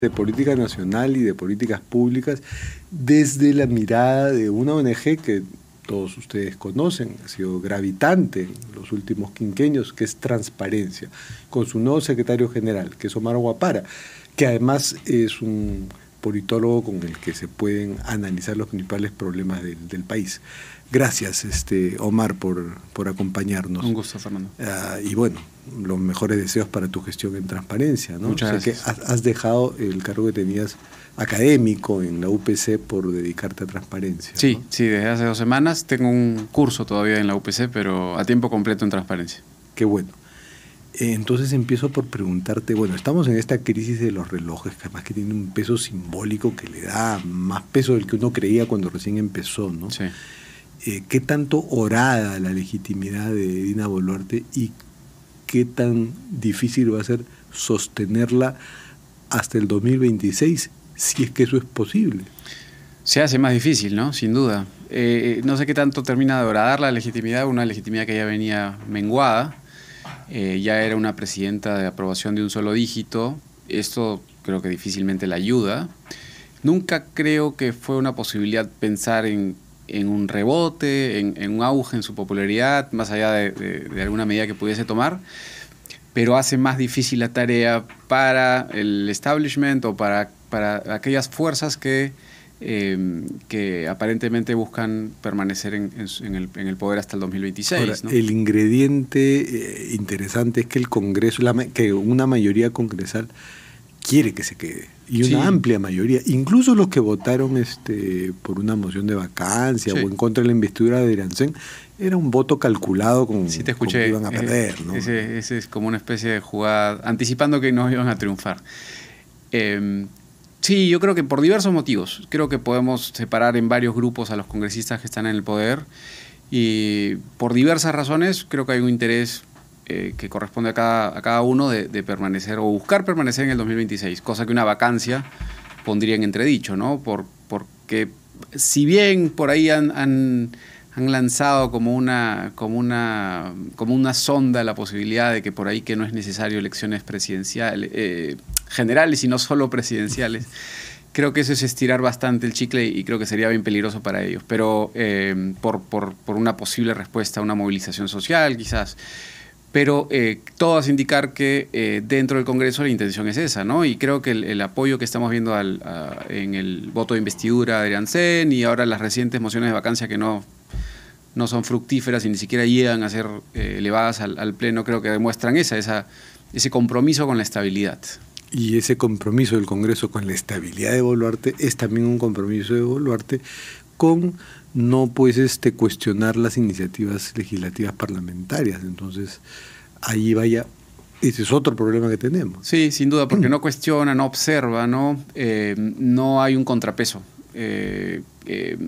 de política nacional y de políticas públicas desde la mirada de una ONG que todos ustedes conocen, ha sido gravitante en los últimos quinqueños, que es Transparencia, con su nuevo secretario general, que es Omar Guapara, que además es un politólogo con el que se pueden analizar los principales problemas del, del país. Gracias, este, Omar, por, por acompañarnos. Un gusto, Fernando. Ah, y bueno, los mejores deseos para tu gestión en transparencia. ¿no? Muchas gracias. Que has, dejado el cargo que tenías académico en la UPC por dedicarte a transparencia. Sí, sí, desde hace dos semanas tengo un curso todavía en la UPC, pero a tiempo completo en transparencia. Qué bueno. Eh, entonces empiezo por preguntarte, bueno, estamos en esta crisis de los relojes, que además que tiene un peso simbólico que le da más peso del que uno creía cuando recién empezó, ¿no? Sí. Eh, qué tanto orada la legitimidad de Dina Boluarte y qué tan difícil va a ser sostenerla hasta el 2026, si es que eso es posible. Se hace más difícil, ¿no? Sin duda. Eh, no sé qué tanto termina de horadar la legitimidad, una legitimidad que ya venía menguada, eh, ya era una presidenta de aprobación de un solo dígito, esto creo que difícilmente la ayuda. Nunca creo que fue una posibilidad pensar en en un rebote, en, un auge en su popularidad, más allá de, alguna medida que pudiese tomar, pero hace más difícil la tarea para el establishment o para, para aquellas fuerzas que, em, que aparentemente buscan permanecer en, en, el, en, el, poder hasta el 2026. El ingrediente eh, interesante es que el Congreso, que una mayoría congresal quiere que se quede y una amplia mayoría, incluso los que votaron este, por una moción de vacancia o en contra de la investidura de Iransen era un voto calculado como que iban a perder. ¿no? ese, es como una especie de jugada, anticipando que no iban a triunfar. Em, sí, yo creo que por diversos motivos. Creo que podemos separar en varios grupos a los congresistas que están en el poder y por diversas razones creo que hay un interés eh, que corresponde a cada, uno de, permanecer o buscar permanecer en el 2026, cosa que una vacancia pondría en entredicho, ¿no? porque si bien por ahí han, lanzado como una, como, una, como una sonda la posibilidad de que por ahí que no es necesario elecciones presidenciales, eh, generales y no solo presidenciales, creo que eso es estirar bastante el chicle y creo que sería bien peligroso para ellos, pero eh, por, por una posible respuesta a una movilización social quizás pero todas eh, todo indicar que eh, dentro del Congreso la intención es esa, ¿no? Y creo que el, apoyo que estamos viendo en el voto de investidura de Sen y ahora las recientes mociones de vacancia que no, no son fructíferas y ni siquiera llegan a ser eh, elevadas al, Pleno, creo que demuestran esa, esa, ese compromiso con la estabilidad. Y ese compromiso del Congreso con la estabilidad de Boluarte es también un compromiso de Boluarte con no puedes este cuestionar las iniciativas legislativas parlamentarias. Entonces, ahí vaya ese es otro problema que tenemos. Sí, sin duda, porque no cuestiona, no observa, no, eh, no hay un contrapeso. Eh, eh,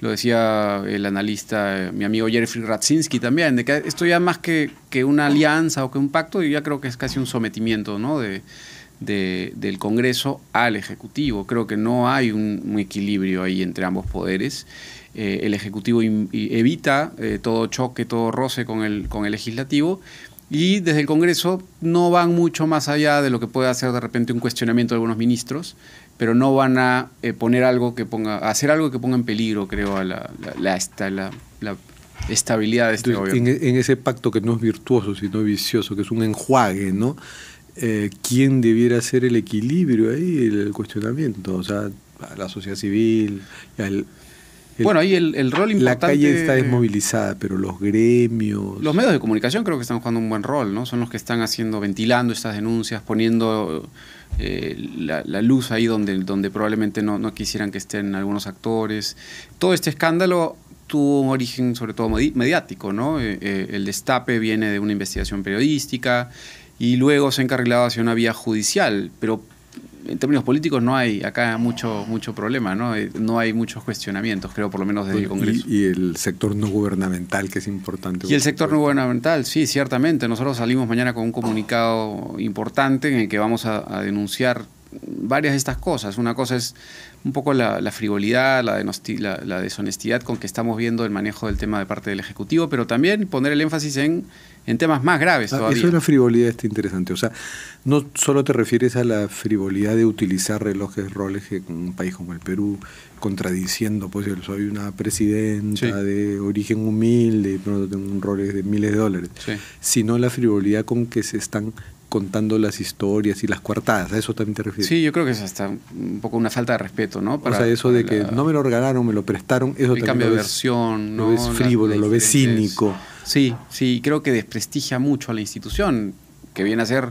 lo decía el analista, mi amigo Jeffrey Radzinski también, de que esto ya más que, que, una alianza o que un pacto, yo ya creo que es casi un sometimiento, ¿no? De, del Congreso al Ejecutivo. Creo que no hay un, equilibrio ahí entre ambos poderes. Eh, el Ejecutivo evita eh, todo choque, todo roce con el, con el Legislativo. Y desde el Congreso no van mucho más allá de lo que puede hacer de repente un cuestionamiento de algunos ministros, pero no van a eh, poner algo que ponga, hacer algo que ponga en peligro, creo, a la, la, estabilidad de este gobierno. En, en, ese pacto que no es virtuoso, sino vicioso, que es un enjuague, ¿no? Eh, quién debiera ser el equilibrio ahí, el cuestionamiento, o sea, a la sociedad civil, bueno, ahí el, rol importante... La calle está desmovilizada, pero los gremios... Los medios de comunicación creo que están jugando un buen rol, ¿no? Son los que están haciendo, ventilando estas denuncias, poniendo eh, la, luz ahí donde, donde probablemente no, quisieran que estén algunos actores. Todo este escándalo tuvo un origen sobre todo mediático, ¿no? Eh, el destape viene de una investigación periodística, y luego se ha hacia una vía judicial, pero en términos políticos no hay acá mucho, mucho problema, ¿no? Eh, no hay muchos cuestionamientos, creo, por lo menos desde el Congreso. Y, el sector no gubernamental, que es importante. Y el sector no gubernamental, sí, ciertamente. Nosotros salimos mañana con un comunicado importante en el que vamos a denunciar varias de estas cosas. Una cosa es un poco la, frivolidad, la, la, deshonestidad con que estamos viendo el manejo del tema de parte del Ejecutivo, pero también poner el énfasis en, en temas más graves ah, todavía. Eso de la frivolidad está interesante. O sea, no solo te refieres a la frivolidad de utilizar relojes Rolex en un país como el Perú, contradiciendo, pues soy una presidenta de origen humilde, pero tengo un Rolex de miles de dólares, sino la frivolidad con que se están contando las historias y las coartadas, ¿a eso también te refieres? Sí, yo creo que es hasta un poco una falta de respeto o sea, eso de que no me lo regalaron, me lo prestaron, eso también ves, versión, ¿no? Lo frívolo, lo ves cínico. Sí, sí, creo que desprestigia mucho a la institución, que viene a ser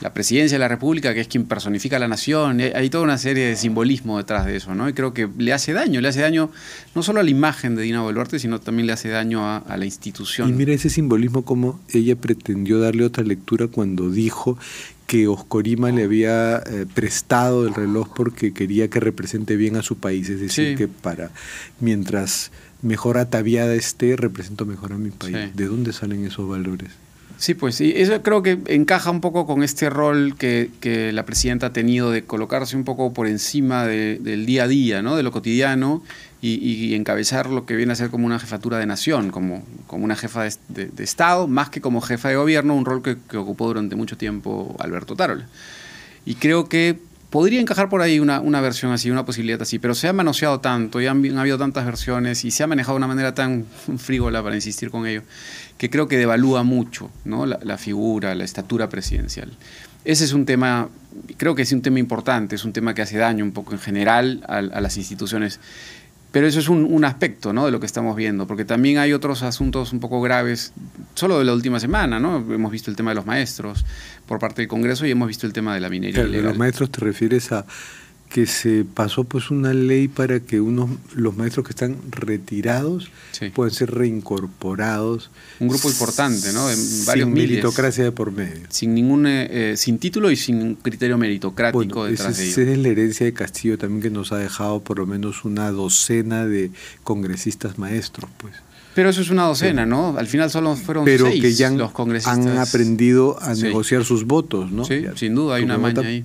la presidencia de la República, que es quien personifica a la nación. Eh, hay toda una serie de simbolismo detrás de eso, ¿no? Y creo que le hace daño, le hace daño no solo a la imagen de Dina Boluarte, sino también le hace daño a, la institución. Y mira ese simbolismo como ella pretendió darle otra lectura cuando dijo que Oscorima le había eh, prestado el reloj porque quería que represente bien a su país, es decir, que para mientras mejor ataviada esté, represento mejor a mi país. ¿De dónde salen esos valores? Sí, pues sí, eso creo que encaja un poco con este rol que, la presidenta ha tenido de colocarse un poco por encima del día a día, ¿no? de lo cotidiano y, encabezar lo que viene a ser como una jefatura de nación, como, como una jefa de, Estado, más que como jefa de gobierno, un rol que, ocupó durante mucho tiempo Alberto Tarol. Y creo que podría encajar por ahí una, versión así, una posibilidad así, pero se ha manoseado tanto y han, habido tantas versiones y se ha manejado de una manera tan frígola, para insistir con ello, que creo que devalúa mucho la, figura, la estatura presidencial. Ese es un tema, creo que es un tema importante, es un tema que hace daño un poco en general a las instituciones pero eso es un, aspecto ¿no? de lo que estamos viendo, porque también hay otros asuntos un poco graves, solo de la última semana, ¿no? Hemos visto el tema de los maestros por parte del Congreso y hemos visto el tema de la minería. Pero ¿Los maestros te refieres a que se pasó pues una ley para que unos los maestros que están retirados pueden puedan ser reincorporados un grupo importante no en sin meritocracia de por medio sin ningún eh, eh, sin título y sin criterio meritocrático detrás de esa es la herencia de Castillo también que nos ha dejado por lo menos una docena de congresistas maestros pues pero eso es una docena, ¿no? Al final solo fueron Pero seis que ya han, los han aprendido a negociar sus votos, ¿no? Sí, sin duda, hay una maña ahí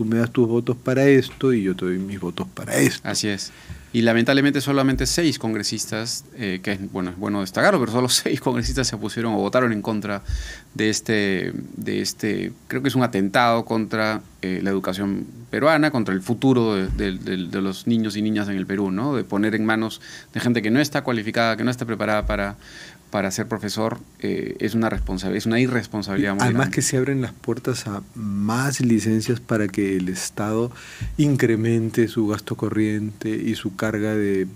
tú me das tus votos para esto y yo te doy mis votos para esto. Así es. Y lamentablemente solamente seis congresistas, eh, que bueno, es bueno destacarlo, pero solo seis congresistas se opusieron o votaron en contra de este, de este creo que es un atentado contra eh, la educación peruana, contra el futuro de, de, los niños y niñas en el Perú, ¿no? De poner en manos de gente que no está cualificada, que no está preparada para, para ser profesor eh, es una responsabilidad, es una irresponsabilidad muy Además que se abren las puertas a más licencias para que el Estado incremente su gasto corriente y su carga de,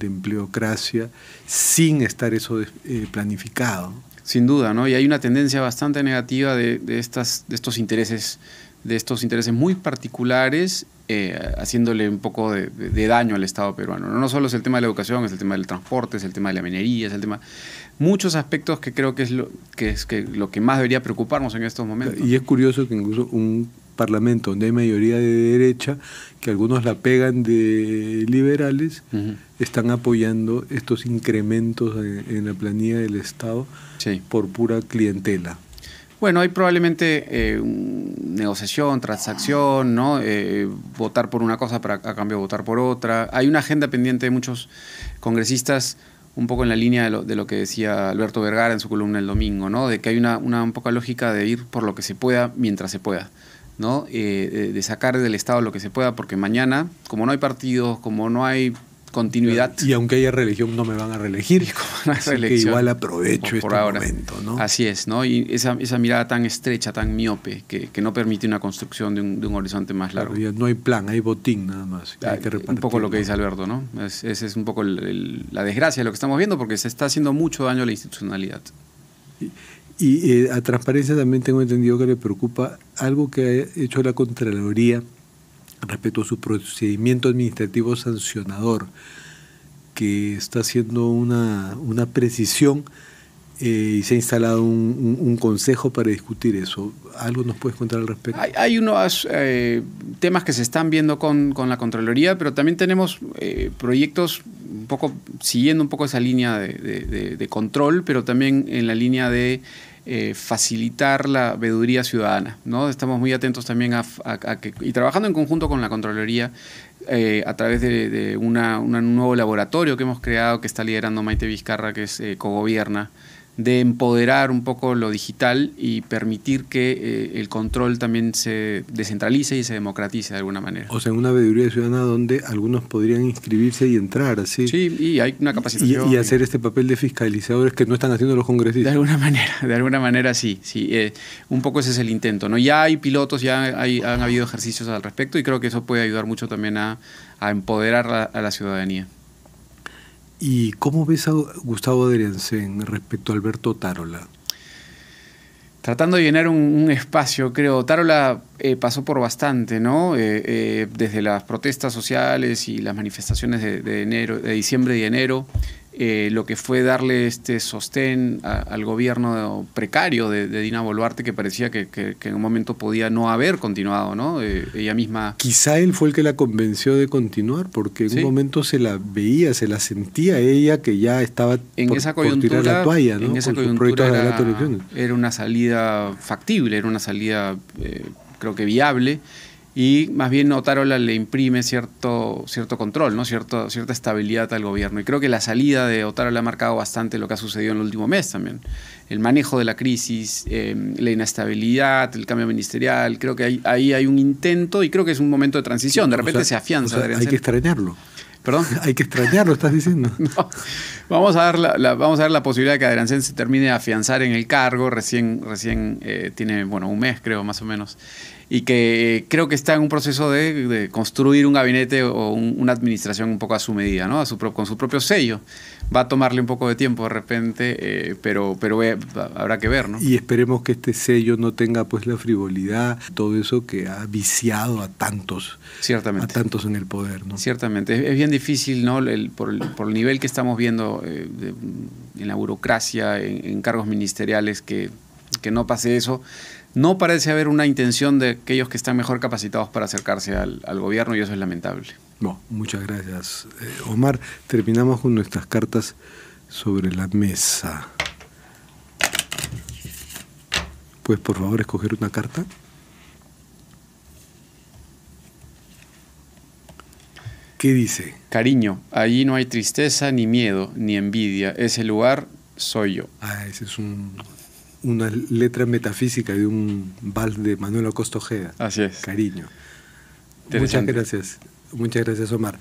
empleocracia sin estar eso eh, planificado. Sin duda, ¿no? Y hay una tendencia bastante negativa de, estas, de estos intereses, de estos intereses muy particulares eh, haciéndole un poco de, daño al Estado peruano. No solo es el tema de la educación, es el tema del transporte, es el tema de la minería, es el tema... Muchos aspectos que creo que es lo que, es lo que más debería preocuparnos en estos momentos. Y es curioso que incluso un parlamento donde hay mayoría de derecha, que algunos la pegan de liberales, están apoyando estos incrementos en, la planilla del Estado por pura clientela. Bueno, hay probablemente eh, negociación, transacción, ¿no? Eh, votar por una cosa para a cambio votar por otra. Hay una agenda pendiente de muchos congresistas, un poco en la línea de lo, que decía Alberto Vergara en su columna el domingo, ¿no? De que hay una, un poca lógica de ir por lo que se pueda mientras se pueda. ¿no? Eh, de sacar del Estado lo que se pueda, porque mañana, como no hay partidos, como no hay continuidad. Y aunque haya religión, no me van a reelegir. así que igual aprovecho este momento, Así es, ¿no? Y esa, mirada tan estrecha, tan miope, que, no permite una construcción de un, horizonte más largo. no hay plan, hay botín nada más. hay que un poco lo que dice Alberto, ¿no? Esa es, un poco la desgracia de lo que estamos viendo, porque se está haciendo mucho daño a la institucionalidad. Y, eh, a transparencia también tengo entendido que le preocupa algo que ha hecho la Contraloría respecto a su procedimiento administrativo sancionador, que está haciendo una, precisión eh, y se ha instalado un, consejo para discutir eso. ¿Algo nos puedes contar al respecto? Hay, unos eh, temas que se están viendo con, la Contraloría, pero también tenemos eh, proyectos un poco siguiendo un poco esa línea de, control, pero también en la línea de eh, facilitar la veeduría ciudadana. ¿no? Estamos muy atentos también a, que, y trabajando en conjunto con la Contraloría eh, a través de, un nuevo laboratorio que hemos creado que está liderando Maite Vizcarra, que es eh, Cogobierna, de empoderar un poco lo digital y permitir que eh, el control también se descentralice y se democratice de alguna manera. O sea, en una veeduría ciudadana donde algunos podrían inscribirse y entrar, así. Sí, y hay una capacidad. Y, y hacer este papel de fiscalizadores que no están haciendo los congresistas. De alguna manera, de alguna manera sí, sí. Eh, un poco ese es el intento, ¿no? Ya hay pilotos, ya han habido ejercicios al respecto y creo que eso puede ayudar mucho también a, empoderar a la ciudadanía. ¿Y cómo ves a Gustavo Adriansen respecto a Alberto Tarola? Tratando de llenar un, espacio, creo. Tarola eh, pasó por bastante, ¿no? Eh, eh, desde las protestas sociales y las manifestaciones de, enero, de diciembre y enero, eh, lo que fue darle este sostén al gobierno precario de, Dina Boluarte, que parecía que, en un momento podía no haber continuado, ¿no? Eh, ella misma. Quizá él fue el que la convenció de continuar, porque en un momento se la veía, se la sentía ella que ya estaba en esa coyuntura, la toalla, ¿no? En esa era, una salida factible, era una salida, eh, creo que viable y más bien Otárola le imprime cierto, cierto control, ¿no? Cierto, cierta estabilidad al gobierno. Y creo que la salida de Otárola ha marcado bastante lo que ha sucedido en el último mes también. El manejo de la crisis, em, la inestabilidad, el cambio ministerial, creo que ahí hay un intento y creo que es un momento de transición, de repente se afianza. hay que extrañarlo. Hay que extrañarlo, estás diciendo. Vamos, a dar la, vamos a ver la posibilidad de que Adelancen se termine de afianzar en el cargo. Recién, recién eh, tiene, bueno, un mes creo, más o menos. Y que eh, creo que está en un proceso de, construir un gabinete o una administración un poco a su medida, ¿no? A con su propio sello va a tomarle un poco de tiempo de repente, eh, pero, pero habrá que ver, ¿no? Y esperemos que este sello no tenga pues la frivolidad, todo eso que ha viciado a tantos, Ciertamente. a tantos en el poder, ¿no? Ciertamente, es, bien difícil, ¿no? El, por, el, nivel que estamos viendo eh, en la burocracia, en, en cargos ministeriales, que, que no pase eso no parece haber una intención de aquellos que están mejor capacitados para acercarse al, gobierno y eso es lamentable. muchas gracias, eh, Omar. Terminamos con nuestras cartas sobre la mesa. ¿Puedes por favor escoger una carta? ¿Qué dice? Cariño, allí no hay tristeza, ni miedo, ni envidia. Ese lugar soy yo. Ah, ese es un una letra metafísica de un balde, de Manuel Acosta Así es. Cariño. Muchas gracias. Muchas gracias, Omar.